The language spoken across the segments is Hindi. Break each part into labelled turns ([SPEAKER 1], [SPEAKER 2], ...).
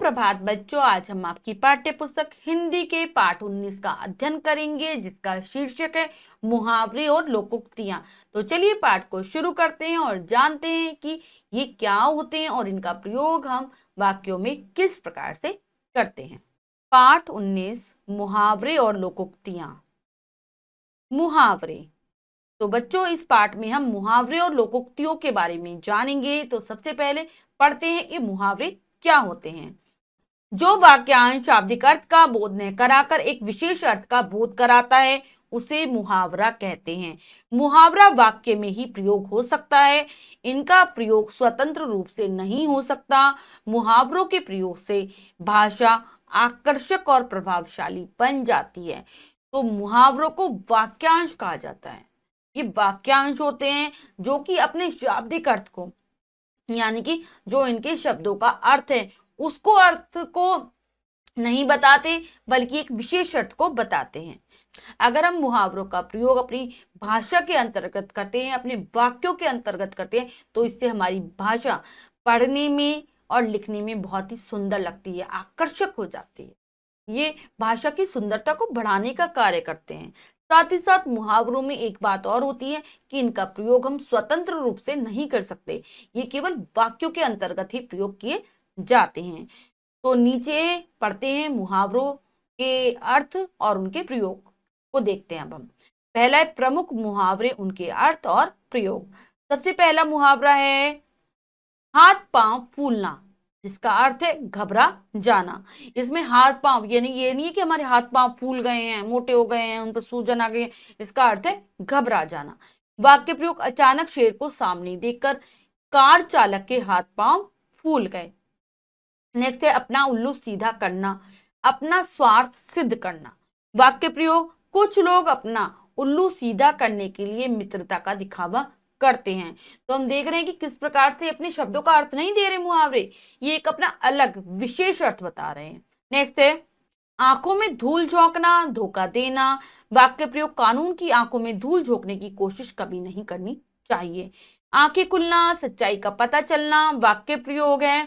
[SPEAKER 1] सुप्रभात बच्चों आज हम आपकी पाठ्य पुस्तक हिंदी के पाठ 19 का अध्ययन करेंगे जिसका शीर्षक है मुहावरे और लोकोक्तियां तो चलिए पाठ को शुरू करते हैं और जानते हैं कि ये क्या होते हैं और इनका प्रयोग हम वाक्यों में किस प्रकार से करते हैं पाठ 19 मुहावरे और लोकोक्तियां मुहावरे तो बच्चों इस पाठ में हम मुहावरे और लोकोक्तियों के बारे में जानेंगे तो सबसे पहले पढ़ते हैं ये मुहावरे क्या होते हैं जो वाक्यांश शाब्दिक अर्थ का बोध नहीं कराकर एक विशेष अर्थ का बोध कराता है उसे मुहावरा कहते हैं मुहावरा वाक्य में ही प्रयोग हो सकता है इनका प्रयोग स्वतंत्र रूप से नहीं हो सकता मुहावरों के प्रयोग से भाषा आकर्षक और प्रभावशाली बन जाती है तो मुहावरों को वाक्यांश कहा जाता है ये वाक्यांश होते हैं जो कि अपने शाब्दिक अर्थ को यानी कि जो इनके शब्दों का अर्थ है उसको अर्थ को नहीं बताते बल्कि एक विशेष अर्थ को बताते हैं अगर हम मुहावरों का प्रयोग अपनी भाषा के अंतर्गत करते हैं अपने वाक्यों के अंतर्गत करते हैं तो इससे हमारी भाषा पढ़ने में और लिखने में बहुत ही सुंदर लगती है आकर्षक हो जाती है ये भाषा की सुंदरता को बढ़ाने का कार्य करते हैं साथ ही साथ मुहावरों में एक बात और होती है कि इनका प्रयोग हम स्वतंत्र रूप से नहीं कर सकते ये केवल वाक्यों के अंतर्गत ही प्रयोग किए जाते हैं तो नीचे पढ़ते हैं मुहावरों के अर्थ और उनके प्रयोग को देखते हैं अब हम पहला है प्रमुख मुहावरे उनके अर्थ और प्रयोग सबसे पहला मुहावरा है हाथ पांव फूलना जिसका अर्थ है घबरा जाना इसमें हाथ पांव यानी ये नहीं है कि हमारे हाथ पांव फूल गए हैं मोटे हो गए हैं उन पर सूजन आ गई है इसका अर्थ है घबरा जाना वाक्य प्रयोग अचानक शेर को सामने देखकर कार चालक के हाथ पांव फूल गए नेक्स्ट है अपना उल्लू सीधा करना अपना स्वार्थ सिद्ध करना वाक्य प्रयोग कुछ लोग अपना उल्लू सीधा करने के लिए मित्रता का दिखावा करते हैं तो हम देख रहे हैं कि किस प्रकार से अपने शब्दों का अर्थ नहीं दे रहे मुहावरे ये एक अपना अलग विशेष अर्थ बता रहे हैं नेक्स्ट है आंखों में धूल झोंकना धोखा देना वाक्य प्रयोग कानून की आंखों में धूल झोंकने की कोशिश कभी नहीं करनी चाहिए आंखें खुलना सच्चाई का पता चलना वाक्य प्रयोग है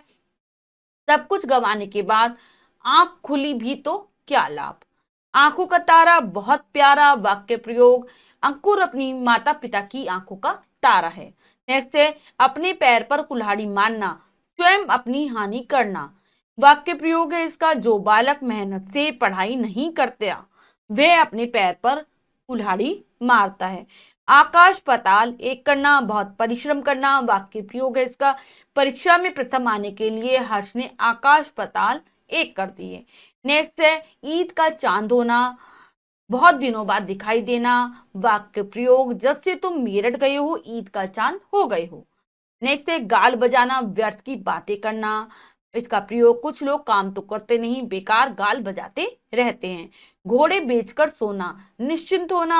[SPEAKER 1] सब कुछ गंवाने के बाद आंख खुली भी तो क्या लाभ आंखों का तारा बहुत प्यारा वाक्य प्रयोग अंकुर अपनी माता पिता की आंखों का तारा है नेक्स्ट है अपने पैर पर कुल्हाड़ी मारना स्वयं अपनी हानि करना वाक्य प्रयोग है इसका जो बालक मेहनत से पढ़ाई नहीं करते वह अपने पैर पर कुल्हाड़ी मारता है आकाश पताल एक करना बहुत परिश्रम करना वाक्य प्रयोग है इसका परीक्षा में प्रथम आने के लिए हर्ष ने आकाश पताल एक कर दिए नेक्स्ट है ईद का चांद होना बहुत दिनों बाद दिखाई देना वाक्य प्रयोग जब से तुम मेरठ गए हो ईद का चांद हो गए हो नेक्स्ट है गाल बजाना व्यर्थ की बातें करना इसका प्रयोग कुछ लोग काम तो करते नहीं बेकार गाल बजाते रहते हैं घोड़े बेचकर सोना निश्चिंत होना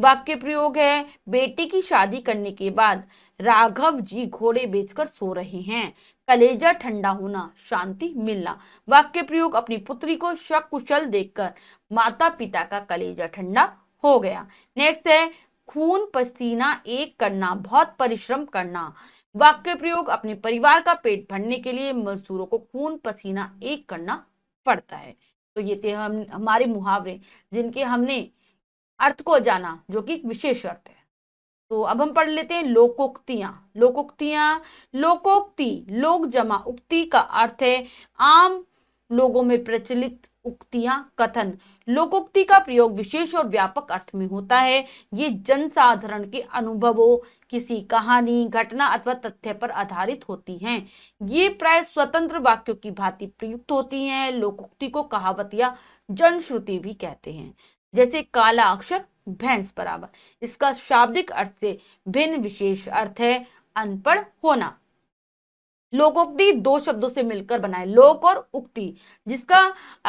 [SPEAKER 1] वाक्य प्रयोग है बेटी की शादी करने के बाद राघव जी घोड़े बेचकर सो रहे हैं कलेजा ठंडा होना शांति मिलना वाक्य प्रयोग अपनी पुत्री को सकुशल देखकर माता पिता का कलेजा ठंडा हो गया नेक्स्ट है खून पसीना एक करना बहुत परिश्रम करना वाक्य प्रयोग अपने परिवार का पेट भरने के लिए मजदूरों को खून पसीना एक करना पड़ता है तो ये थे हम हमारे मुहावरे जिनके हमने अर्थ को जाना जो कि विशेष अर्थ है तो अब हम पढ़ लेते हैं लोकोक्तियां लोकोक्तियां लोकोक्ति लोक जमा उक्ति का अर्थ है आम लोगों में प्रचलित उक्तियां कथन लोकोक्ति का प्रयोग विशेष और व्यापक अर्थ में होता है ये जनसाधारण के अनुभवों किसी कहानी घटना अथवा तथ्य पर आधारित होती हैं ये प्राय स्वतंत्र वाक्यों की भांति प्रयुक्त होती हैं लोकोक्ति को कहावत या जनश्रुति भी कहते हैं जैसे काला अक्षर भैंस बराबर इसका शाब्दिक अर्थ से भिन्न विशेष अर्थ है अनपढ़ होना लोकोक्ति दो शब्दों से मिलकर बनाए लोक और उक्ति जिसका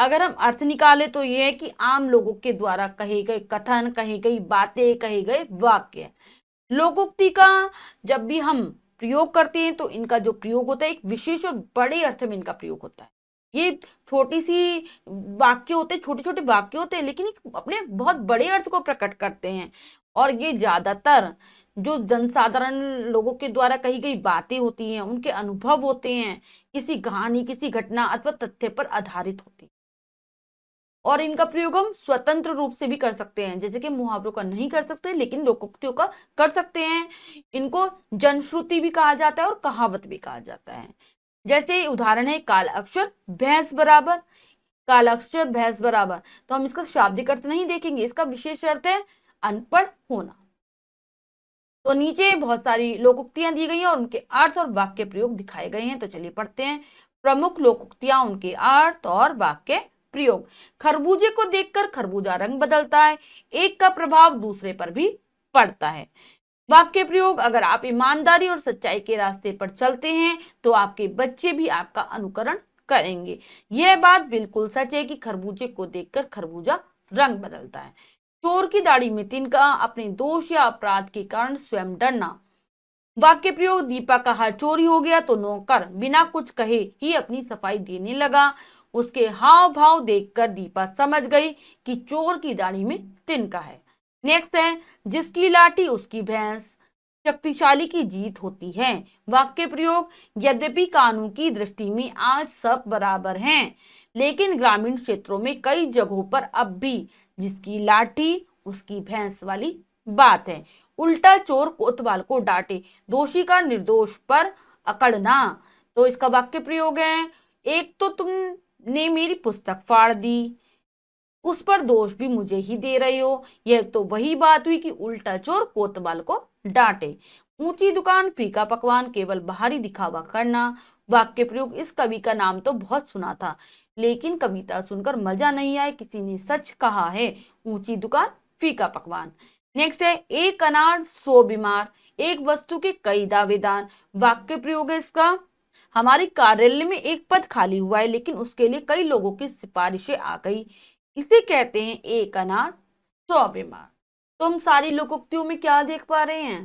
[SPEAKER 1] अगर हम अर्थ निकाले तो यह है कि आम लोगों के द्वारा कहे गए कथन कही गई बातें कहे गए वाक्य लोकोक्ति का जब भी हम प्रयोग करते हैं तो इनका जो प्रयोग होता है एक विशेष और बड़े अर्थ में इनका प्रयोग होता है ये छोटी सी वाक्य होते छोटे छोटे वाक्य होते हैं लेकिन अपने बहुत बड़े अर्थ को प्रकट करते हैं और ये ज़्यादातर जो जनसाधारण लोगों के द्वारा कही गई बातें होती हैं उनके अनुभव होते हैं किसी कहानी किसी घटना अथवा तथ्य पर आधारित होती और इनका प्रयोग हम स्वतंत्र रूप से भी कर सकते हैं जैसे कि मुहावरों का नहीं कर सकते लेकिन लोकोक्तियों का कर सकते हैं इनको जनश्रुति भी कहा जाता है और कहावत भी कहा जाता है जैसे उदाहरण है काल अक्षर भैंस बराबर काल अक्षर भैंस बराबर तो हम इसका शाब्दिक अर्थ नहीं देखेंगे इसका विशेष अर्थ है अनपढ़ होना तो नीचे बहुत सारी लोकोक्तियां दी गई हैं और उनके अर्थ और वाक्य प्रयोग दिखाए गए हैं तो चलिए पढ़ते हैं प्रमुख लोकोक्तियां उनके अर्थ और वाक्य प्रयोग खरबूजे को देखकर खरबूजा रंग बदलता है एक का प्रभाव दूसरे पर भी पड़ता है वाक्य प्रयोग अगर आप ईमानदारी और सच्चाई के रास्ते पर चलते हैं तो आपके बच्चे भी आपका अनुकरण करेंगे यह बात बिल्कुल सच है कि खरबूजे को देखकर खरबूजा रंग बदलता है चोर की दाढ़ी में तिनका अपने दोष या अपराध के कारण स्वयं डरना वाक्य प्रयोग दीपा का हाथ चोरी हो गया तो नौकर बिना कुछ कहे ही अपनी सफाई देने लगा उसके हाव भाव देखकर दीपा समझ गई कि चोर की दाढ़ी में तिनका है नेक्स्ट है जिसकी लाठी उसकी भैंस शक्तिशाली की जीत होती है वाक्य प्रयोग यद्यपि कानून की दृष्टि में आज सब बराबर हैं लेकिन ग्रामीण क्षेत्रों में कई जगहों पर अब भी जिसकी लाठी उसकी भैंस वाली बात है उल्टा चोर कोतवाल को डांटे दोषी का निर्दोष पर अकड़ना तो इसका वाक्य प्रयोग है एक तो तुमने मेरी पुस्तक फाड़ दी उस पर दोष भी मुझे ही दे रहे हो यह तो वही बात हुई कि उल्टा चोर कोतवाल को डांटे ऊंची दुकान फीका पकवान केवल बाहरी दिखावा करना वाक्य प्रयोग इस कवि का नाम तो बहुत सुना था लेकिन कविता सुनकर मजा नहीं आया किसी ने सच कहा है ऊंची दुकान फीका पकवान नेक्स्ट है एक अनार सो बीमार एक वस्तु के कई दावेदार वाक्य प्रयोग है इसका हमारे कार्यालय में एक पद खाली हुआ है लेकिन उसके लिए कई लोगों की सिफारिशें आ गई इसे कहते हैं एक अनार सौ बीमार तो हम सारी लोकोक्तियों में क्या देख पा रहे हैं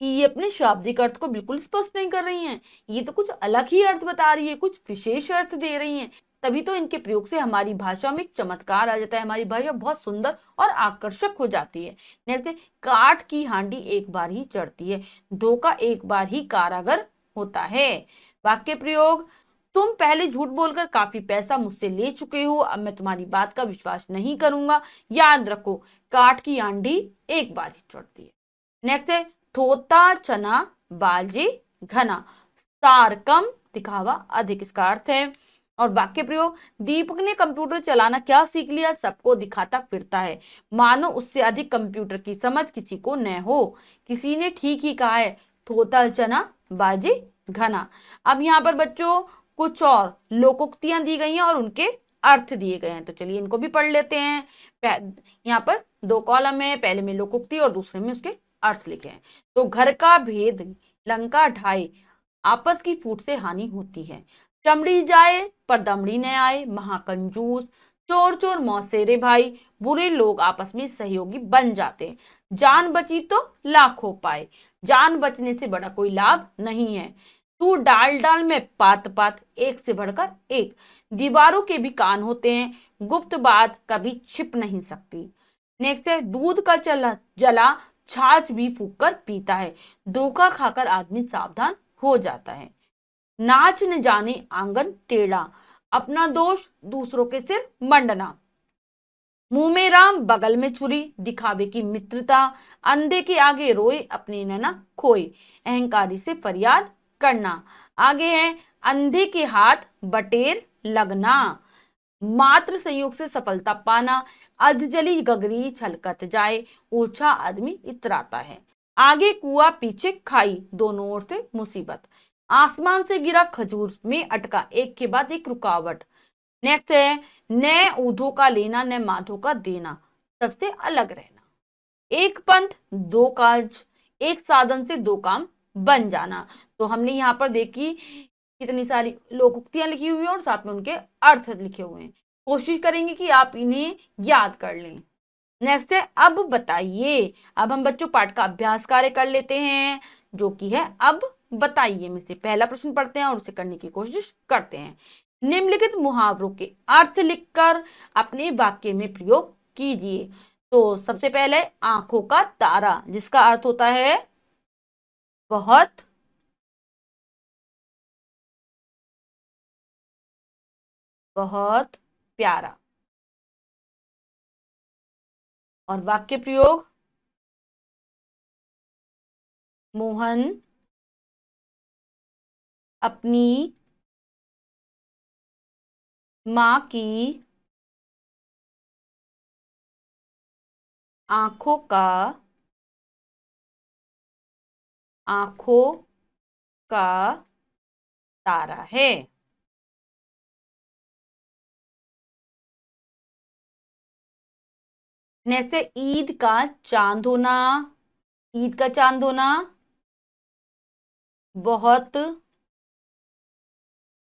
[SPEAKER 1] कि ये अपने शाब्दिक अर्थ को बिल्कुल स्पष्ट नहीं कर रही हैं ये तो कुछ अलग ही अर्थ बता रही है कुछ विशेष अर्थ दे रही हैं तभी तो इनके प्रयोग से हमारी भाषा में चमत्कार आ जाता है हमारी भाषा बहुत सुंदर और आकर्षक हो जाती है जैसे काठ की हांडी एक बार ही चढ़ती है धोखा एक बार ही कारागर होता है वाक्य प्रयोग तुम पहले झूठ बोलकर काफी पैसा मुझसे ले चुके हो अब मैं तुम्हारी बात का विश्वास नहीं करूंगा याद रखो काट की आंडी एक बार ही चढ़ती है नेक्स्ट है थोता चना बाजी घना सार कम दिखावा अधिक इसका अर्थ है और वाक्य प्रयोग दीपक ने कंप्यूटर चलाना क्या सीख लिया सबको दिखाता फिरता है मानो उससे अधिक कंप्यूटर की समझ किसी को न हो किसी ने ठीक ही कहा है थोता चना बाजी घना अब यहाँ पर बच्चों कुछ और लोकोक्तियां दी गई हैं और उनके अर्थ दिए गए हैं तो चलिए इनको भी पढ़ लेते हैं यहाँ पर दो कॉलम है पहले में लोकोक्ति और दूसरे में उसके अर्थ लिखे हैं तो घर का भेद लंका ढाई आपस की फूट से हानि होती है चमड़ी जाए पर दमड़ी न आए महाकंजूस चोर चोर मौसेरे भाई बुरे लोग आपस में सहयोगी बन जाते हैं जान बची तो लाखों पाए जान बचने से बड़ा कोई लाभ नहीं है तू डाल डाल में पात पात एक से बढ़कर एक दीवारों के भी कान होते हैं गुप्त बात कभी छिप नहीं सकती नेक्स्ट है दूध का चला जला छाछ भी फूक कर पीता है धोखा खाकर आदमी सावधान हो जाता है नाच न जाने आंगन टेढ़ा अपना दोष दूसरों के सिर मंडना मुंह में राम बगल में छुरी दिखावे की मित्रता अंधे के आगे रोए अपनी नना खोए अहंकारी से फरियाद करना आगे है अंधे के हाथ बटेर लगना मात्र संयोग से सफलता पाना अधजली गगरी छलकत जाए ऊंचा आदमी इतराता है आगे कुआ पीछे खाई दोनों ओर से मुसीबत आसमान से गिरा खजूर में अटका एक के बाद एक रुकावट नेक्स्ट है ने ऊधो का लेना न माधो का देना सबसे अलग रहना एक पंथ दो काज एक साधन से दो काम बन जाना तो हमने यहाँ पर देखी कितनी सारी लोक उक्तियां लिखी हुई हैं और साथ में उनके अर्थ लिखे हुए हैं कोशिश करेंगे कि आप इन्हें याद कर लें नेक्स्ट है अब बताइए अब हम बच्चों पाठ का अभ्यास कार्य कर लेते हैं जो कि है अब बताइए में से पहला प्रश्न पढ़ते हैं और उसे करने की कोशिश करते हैं निम्नलिखित मुहावरों के अर्थ लिखकर अपने वाक्य में प्रयोग कीजिए
[SPEAKER 2] तो सबसे पहले आंखों का तारा जिसका अर्थ होता है बहुत बहुत प्यारा और वाक्य प्रयोग मोहन अपनी माँ की आंखों का आंखों का तारा है नेक्स्ट है ईद का चांद होना ईद का चांद होना बहुत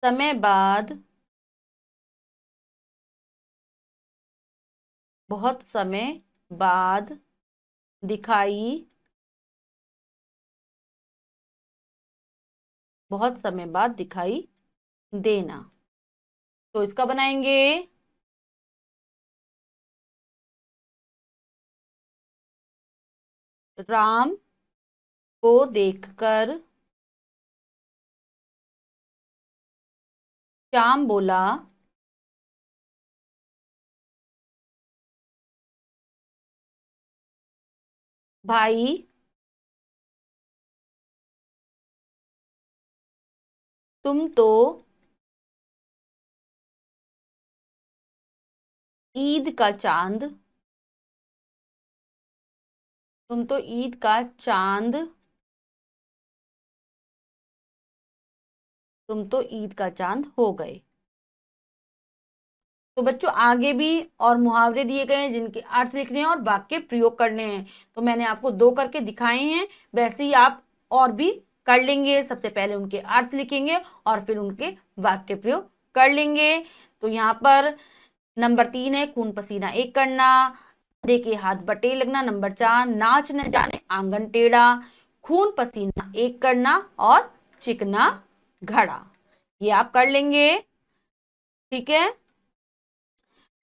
[SPEAKER 2] समय बाद बहुत समय बाद दिखाई बहुत समय बाद दिखाई देना तो इसका बनाएंगे राम को देखकर श्याम बोला भाई तुम तो ईद का चांद तुम तो ईद का चांद तुम तो ईद का चांद हो गए तो बच्चों आगे भी और मुहावरे दिए गए हैं जिनके
[SPEAKER 1] अर्थ लिखने हैं और वाक्य प्रयोग करने हैं तो मैंने आपको दो करके दिखाए हैं वैसे ही आप और भी कर लेंगे सबसे पहले उनके अर्थ लिखेंगे और फिर उनके वाक्य प्रयोग कर लेंगे तो यहाँ पर नंबर तीन है खून पसीना एक करना देखे के हाथ बटे लगना नंबर चार नाच न जाने आंगन टेढ़ा खून पसीना एक करना और चिकना घड़ा ये आप कर लेंगे ठीक है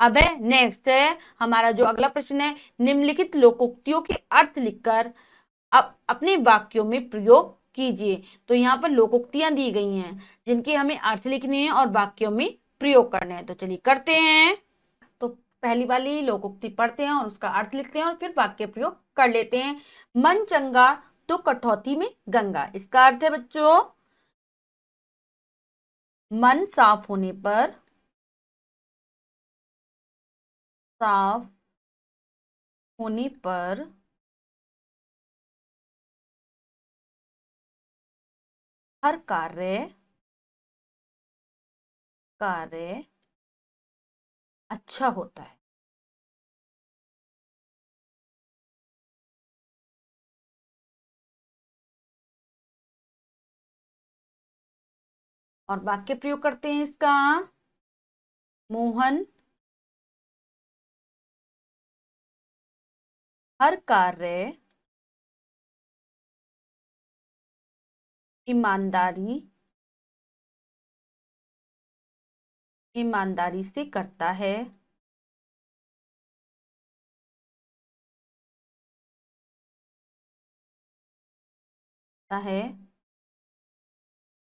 [SPEAKER 1] अब है नेक्स्ट है हमारा जो अगला प्रश्न है निम्नलिखित लोकोक्तियों के अर्थ लिखकर अब अपने वाक्यों में प्रयोग कीजिए तो यहाँ पर लोकोक्तियां दी गई हैं जिनके हमें अर्थ लिखने हैं और वाक्यों में प्रयोग करने हैं तो चलिए करते हैं पहली वाली लोकोक्ति पढ़ते हैं और उसका अर्थ लिखते हैं और फिर वाक्य प्रयोग कर लेते हैं मन चंगा तो कठौती में
[SPEAKER 2] गंगा इसका अर्थ है बच्चों मन साफ होने पर साफ होने पर हर कार्य कार्य अच्छा होता है और वाक्य प्रयोग करते हैं इसका मोहन हर कार्य ईमानदारी ईमानदारी से करता है है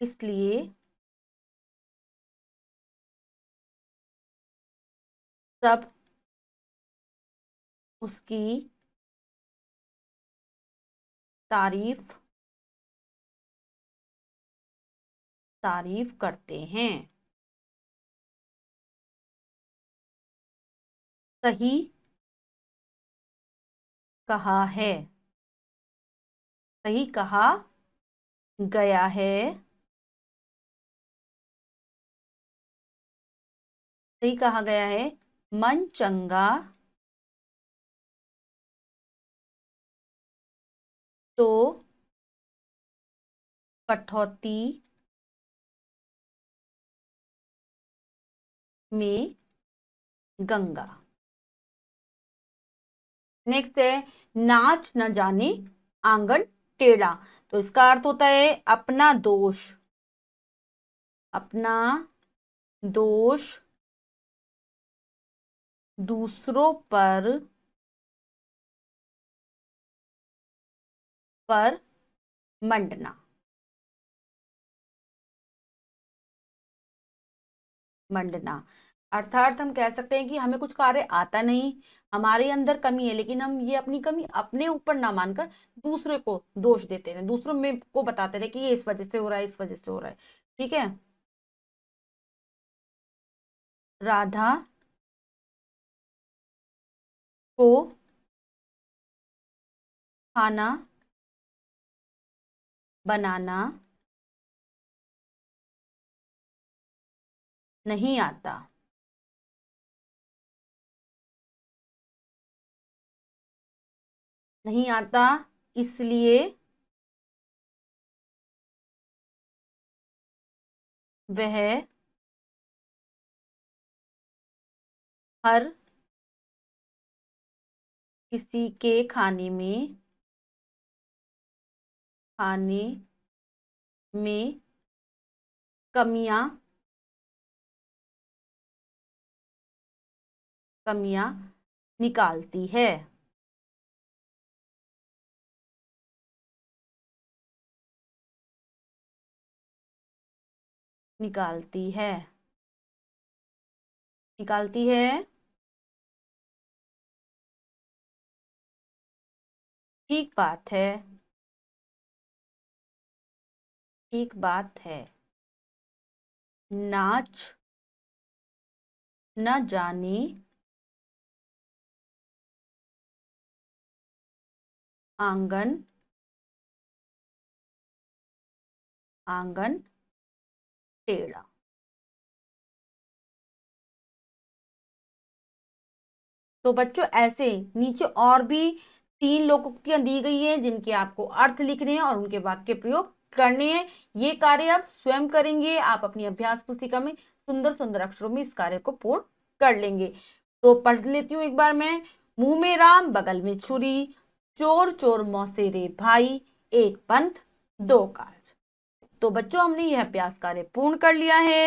[SPEAKER 2] इसलिए सब उसकी तारीफ तारीफ करते हैं सही कहा है सही कहा गया है सही कहा गया है मन चंगा तो कठौती में गंगा नेक्स्ट है नाच न जाने आंगन टेढ़ा तो इसका अर्थ होता है अपना दोष अपना दोष दूसरों पर पर मंडना मंडना अर्थात हम कह सकते हैं कि हमें कुछ कार्य आता नहीं हमारे
[SPEAKER 1] अंदर कमी है लेकिन हम ये अपनी कमी अपने ऊपर ना मानकर दूसरे को दोष देते रहे दूसरों
[SPEAKER 2] में को बताते रहे कि ये इस वजह से हो रहा है इस वजह से हो रहा है ठीक है राधा को खाना बनाना नहीं आता नहीं आता इसलिए वह हर किसी के खाने में खाने में कमियां कमियां निकालती है निकालती है निकालती है ठीक बात है ठीक बात है नाच न जानी आंगन आंगन टेढ़ा तो बच्चों ऐसे नीचे और भी तीन लोकोक्तियां दी गई हैं जिनके आपको अर्थ लिखने हैं और उनके
[SPEAKER 1] वाक्य प्रयोग करने हैं ये कार्य आप स्वयं करेंगे आप अपनी अभ्यास पुस्तिका में सुंदर सुंदर अक्षरों में इस कार्य को पूर्ण कर लेंगे तो पढ़ लेती हूँ एक बार मैं मुंह में राम बगल में छुरी चोर चोर मौसेरे भाई एक पंथ दो कार तो बच्चों हमने यह अभ्यास कार्य पूर्ण कर लिया है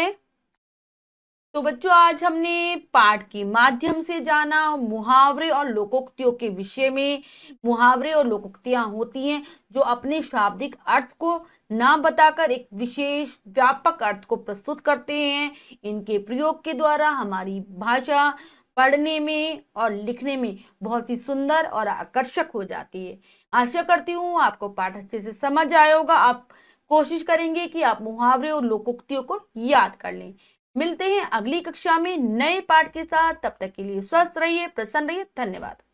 [SPEAKER 1] तो बच्चों आज हमने पाठ के माध्यम से जाना मुहावरे और लोकोक्तियों के विषय में मुहावरे और लोकोक्तियां होती हैं जो अपने शाब्दिक अर्थ को ना बताकर एक विशेष व्यापक अर्थ को प्रस्तुत करते हैं इनके प्रयोग के द्वारा हमारी भाषा पढ़ने में और लिखने में बहुत ही सुंदर और आकर्षक हो जाती है आशा करती हूँ आपको पाठ अच्छे से समझ आए होगा आप कोशिश करेंगे कि आप मुहावरे और लोकोक्तियों को याद कर लें
[SPEAKER 2] मिलते हैं अगली कक्षा में नए पाठ के साथ तब तक के लिए स्वस्थ रहिए प्रसन्न रहिए धन्यवाद